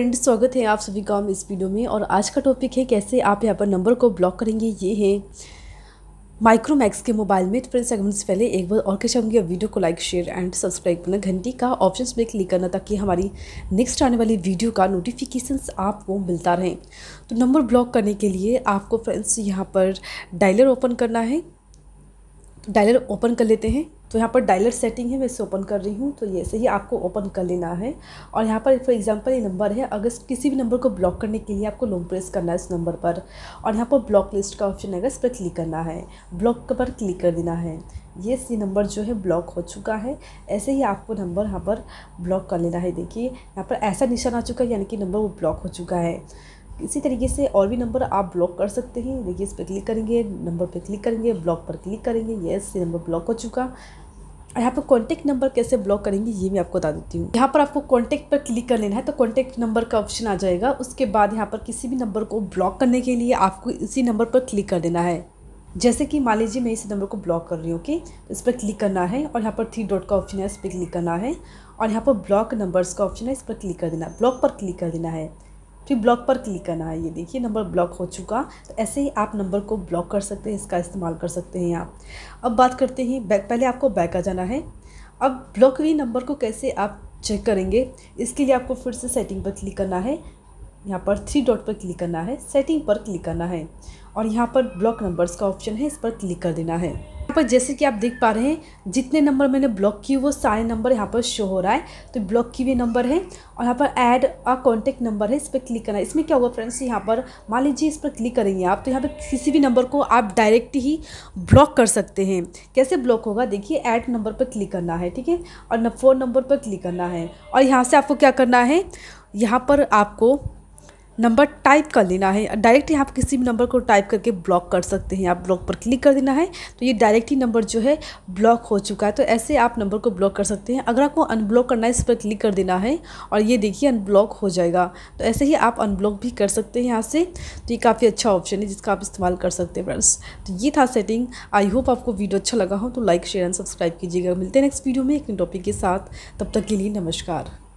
friend स्वागत है आप सभी का इस वीडियो में और आज का टॉपिक है कैसे आप यहाँ पर नंबर को ब्लॉक करेंगे ये है माइक्रोमैक्स के मोबाइल में तो फ्रेंड्स अगर से पहले एक बार और कैसे होंगे वीडियो को लाइक शेयर एंड सब्सक्राइब करना घंटी का ऑप्शन में क्लिक करना ताकि हमारी नेक्स्ट आने वाली वीडियो का नोटिफिकेशन आपको मिलता रहे तो नंबर ब्लॉक करने के लिए आपको फ्रेंड्स यहाँ पर डायलर ओपन करना है डायलर ओपन कर लेते हैं तो यहाँ पर डायलर सेटिंग है मैं इसे ओपन कर रही हूँ तो ये सही आपको ओपन कर लेना है और यहाँ पर फॉर एग्जांपल ये नंबर है अगर किसी भी नंबर को ब्लॉक करने के लिए आपको लॉन्ग प्रेस करना है इस नंबर पर और यहाँ पर ब्लॉक लिस्ट का ऑप्शन है इस पर क्लिक करना है ब्लॉक पर क्लिक कर देना है ये सी नंबर जो है ब्लॉक हो चुका है ऐसे ही आपको नंबर यहाँ पर ब्लॉक कर लेना है देखिए यहाँ पर ऐसा निशान आ चुका है यानी कि नंबर वो ब्लॉक हो चुका है इसी तरीके से और भी नंबर आप ब्लॉक कर सकते हैं देखिए इस पर क्लिक करेंगे नंबर पर क्लिक करेंगे ब्लॉक पर क्लिक करेंगे येस ये नंबर ब्लॉक हो चुका यहाँ पर कॉन्टैक्ट नंबर कैसे ब्लॉक करेंगे ये मैं आपको बता देती हूँ यहाँ पर आपको कॉन्टैक्ट पर क्लिक कर लेना है तो कॉन्टैक्ट नंबर का ऑप्शन आ जाएगा उसके बाद यहाँ पर किसी भी नंबर को ब्लॉक करने के लिए आपको इसी नंबर पर क्लिक कर देना है जैसे कि मान लीजिए मैं इस नंबर को ब्लॉक कर रही हूँ कि तो इस पर क्लिक करना है और यहाँ पर थ्री डॉट का ऑप्शन है इस पर क्लिक करना है और यहाँ पर ब्लॉक नंबर्स का ऑप्शन है इस पर क्लिक कर देना ब्लॉक पर क्लिक कर देना है फिर ब्लॉक पर क्लिक करना है ये देखिए नंबर ब्लॉक हो चुका तो ऐसे ही आप नंबर को ब्लॉक कर सकते हैं इसका इस्तेमाल कर सकते हैं आप अब बात करते हैं बैक पहले आपको बैक आ जाना है अब ब्लॉक हुई नंबर को कैसे आप चेक करेंगे इसके लिए आपको फिर से सेटिंग पर क्लिक करना है यहाँ पर थ्री डॉट पर क्लिक करना है सेटिंग पर क्लिक करना है और यहाँ पर ब्लॉक नंबर्स का ऑप्शन है इस पर क्लिक कर देना है यहाँ पर जैसे कि आप देख पा रहे हैं जितने नंबर मैंने ब्लॉक किए वो सारे नंबर यहाँ पर शो हो रहा है तो ब्लॉक किए हुए नंबर है और यहाँ पर ऐड अ कॉन्टैक्ट नंबर है इस पर क्लिक करना है इसमें क्या होगा फ्रेंड्स यहाँ पर मान लीजिए इस पर क्लिक करेंगे आप तो यहाँ पर किसी भी नंबर को आप डायरेक्ट ही ब्लॉक कर सकते हैं कैसे ब्लॉक होगा देखिए ऐड नंबर पर क्लिक करना है ठीक है और फोन नंबर पर क्लिक करना है और यहाँ से आपको क्या करना है यहाँ पर आपको नंबर टाइप कर लेना है डायरेक्टली आप किसी भी नंबर को टाइप करके ब्लॉक कर सकते हैं आप ब्लॉक पर क्लिक कर देना है तो ये डायरेक्टली नंबर जो है ब्लॉक हो चुका है तो ऐसे आप नंबर को ब्लॉक कर सकते हैं अगर आपको अनब्लॉक करना है इस पर क्लिक कर देना है और ये देखिए अनब्लॉक हो जाएगा तो ऐसे ही आप अनब्लॉक भी कर सकते हैं यहाँ से तो ये काफ़ी अच्छा ऑप्शन है जिसका आप इस्तेमाल कर सकते हैं फ्रेंड्स तो ये था सेटिंग आई होप आपको वीडियो अच्छा लगा हो तो लाइक शेयर एंड सब्सक्राइब कीजिएगा मिलते हैं नेक्स्ट वीडियो में एक टॉपिक के साथ तब तक के लिए नमस्कार